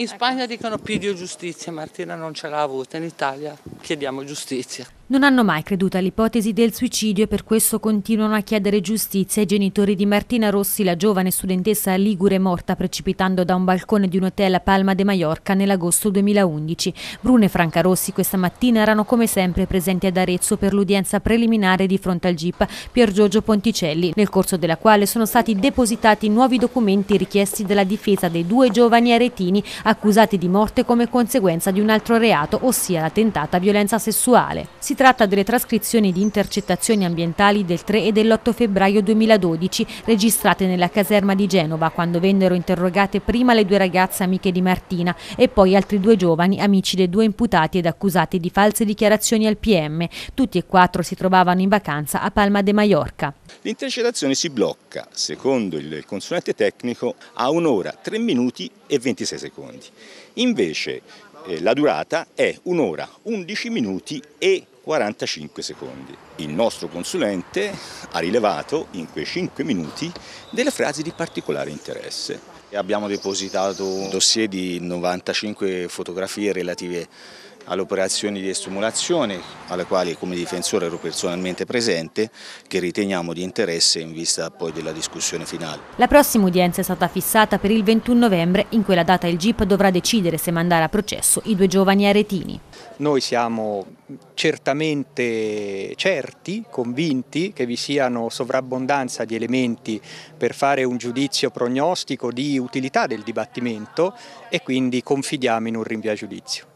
In ecco. Spagna dicono pidio giustizia, Martina non ce l'ha avuta, in Italia chiediamo giustizia. Non hanno mai creduto all'ipotesi del suicidio e per questo continuano a chiedere giustizia ai genitori di Martina Rossi, la giovane studentessa ligure morta precipitando da un balcone di un hotel a Palma de Mallorca nell'agosto 2011. Bruno e Franca Rossi questa mattina erano come sempre presenti ad Arezzo per l'udienza preliminare di fronte al GIP Pier Giorgio Ponticelli, nel corso della quale sono stati depositati nuovi documenti richiesti dalla difesa dei due giovani aretini accusati di morte come conseguenza di un altro reato, ossia la tentata violenza sessuale. Si tratta delle trascrizioni di intercettazioni ambientali del 3 e dell'8 febbraio 2012 registrate nella caserma di Genova quando vennero interrogate prima le due ragazze amiche di Martina e poi altri due giovani amici dei due imputati ed accusati di false dichiarazioni al PM. Tutti e quattro si trovavano in vacanza a Palma de Mallorca. L'intercettazione si blocca, secondo il consulente tecnico, a un'ora, 3 minuti e 26 secondi secondi. Invece eh, la durata è un'ora, 11 minuti e 45 secondi. Il nostro consulente ha rilevato in quei 5 minuti delle frasi di particolare interesse. Abbiamo depositato un dossier di 95 fotografie relative alle operazioni di estumulazione alle quali come difensore ero personalmente presente che riteniamo di interesse in vista poi della discussione finale. La prossima udienza è stata fissata per il 21 novembre, in quella data il GIP dovrà decidere se mandare a processo i due giovani aretini. Noi siamo certamente certi, convinti che vi siano sovrabbondanza di elementi per fare un giudizio prognostico di utilità del dibattimento e quindi confidiamo in un rinvio a giudizio.